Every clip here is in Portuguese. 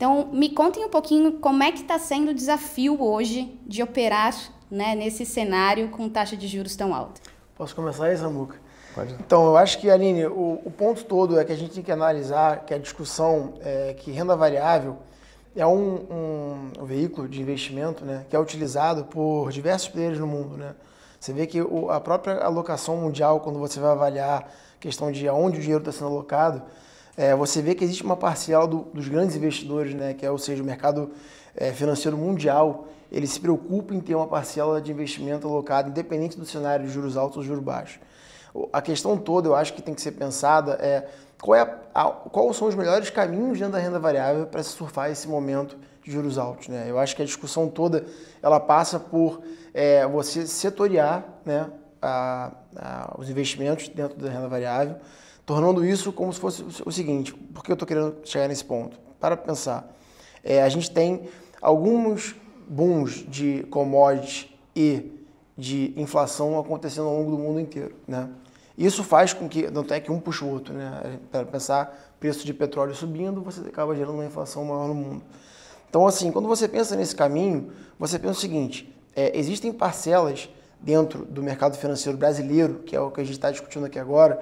Então, me contem um pouquinho como é que está sendo o desafio hoje de operar né, nesse cenário com taxa de juros tão alta. Posso começar aí, Samuca? Pode. Então, eu acho que, Aline, o, o, ponto todo é que a gente tem que analisar que a discussão é que renda variável é um, um, veículo de investimento né, que é utilizado por diversos players no mundo. Né? Você vê que o, a própria alocação mundial, quando você vai avaliar a questão de aonde o dinheiro está sendo alocado, é, você vê que existe uma parcela do, dos grandes investidores, né, que é, ou seja, o mercado é, financeiro mundial, ele se preocupa em ter uma parcela de investimento alocada, independente do cenário de juros altos ou juros baixos. A questão toda, eu acho que tem que ser pensada é, qual é a, a, quais são os melhores caminhos dentro da renda variável para se surfar esse momento de juros altos. Né? Eu acho que a discussão toda ela passa por é, você setoriar né, a, os investimentos dentro da renda variável tornando isso como se fosse o seguinte: por que eu estou querendo chegar nesse ponto? Para pensar, é, a gente tem alguns booms de commodities e de inflação acontecendo ao longo do mundo inteiro, né? Isso faz com que, não é que um puxa o outro, né? Para pensar, preço de petróleo subindo, você acaba gerando uma inflação maior no mundo. Então, assim, quando você pensa nesse caminho, você pensa o seguinte: é, existem parcelas dentro do mercado financeiro brasileiro, que é o que a gente está discutindo aqui agora,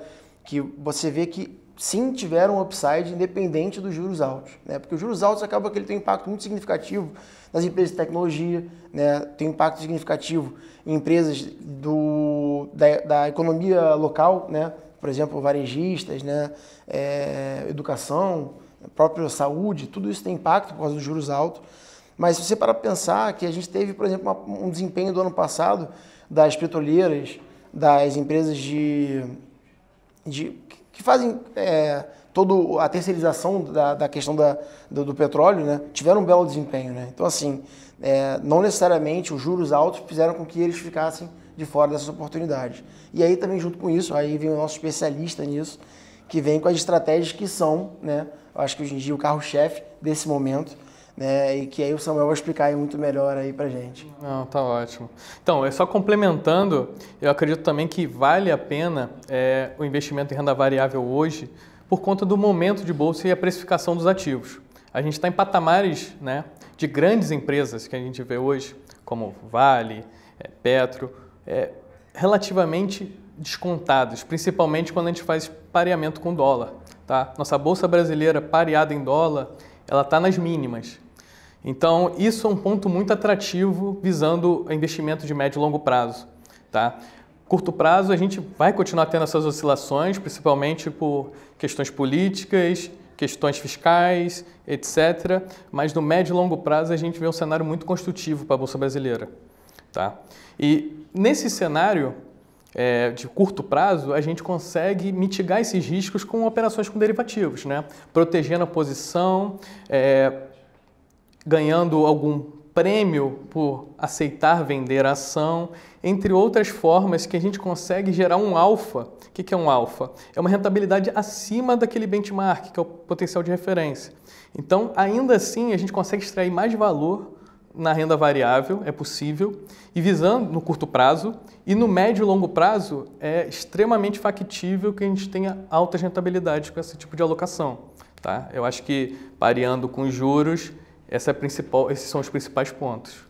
que você vê que sim tiveram um upside independente dos juros altos, né? Porque os juros altos acaba que ele tem um impacto muito significativo nas empresas de tecnologia, né? Tem um impacto significativo em empresas do, da, da economia local, né? Por exemplo, varejistas, né? É, educação, própria saúde, tudo isso tem impacto por causa dos juros altos. Mas se você para pensar que a gente teve, por exemplo, uma, um desempenho do ano passado das petroleiras, das empresas de de que fazem é, toda a terceirização da, da questão da, do, do, petróleo, né, tiveram um belo desempenho. Né? Então, assim, é, não necessariamente os juros altos fizeram com que eles ficassem de fora dessas oportunidades. E aí também junto com isso, aí vem o nosso especialista nisso, que vem com as estratégias que são, né, eu acho que hoje em dia o carro-chefe desse momento, né? E que aí o Samuel vai explicar aí muito melhor aí pra gente. Não, tá ótimo. Então, é só complementando, eu acredito também que vale a pena é, o investimento em renda variável hoje por conta do momento de bolsa e a precificação dos ativos. A gente está em patamares né, de grandes empresas que a gente vê hoje, como Vale, é, Petro, é, relativamente descontados, principalmente quando a gente faz pareamento com dólar. Tá? Nossa bolsa brasileira pareada em dólar, ela está nas mínimas. Então, isso é um ponto muito atrativo visando investimento de médio e longo prazo. Tá? Curto prazo, a gente vai continuar tendo essas oscilações, principalmente por questões políticas, questões fiscais, etc. Mas no médio e longo prazo, a gente vê um cenário muito construtivo para a Bolsa Brasileira. Tá? E nesse cenário é, de curto prazo, a gente consegue mitigar esses riscos com operações com derivativos, né? protegendo a posição, é, ganhando algum prêmio por aceitar vender a ação, entre outras formas que a gente consegue gerar um alfa. O que é um alfa? É uma rentabilidade acima daquele benchmark, que é o potencial de referência. Então, ainda assim, a gente consegue extrair mais valor na renda variável, é possível, e visando no curto prazo, e no médio e longo prazo é extremamente factível que a gente tenha altas rentabilidades com esse tipo de alocação. Tá? Eu acho que pareando com juros, essa é principal, esses são os principais pontos.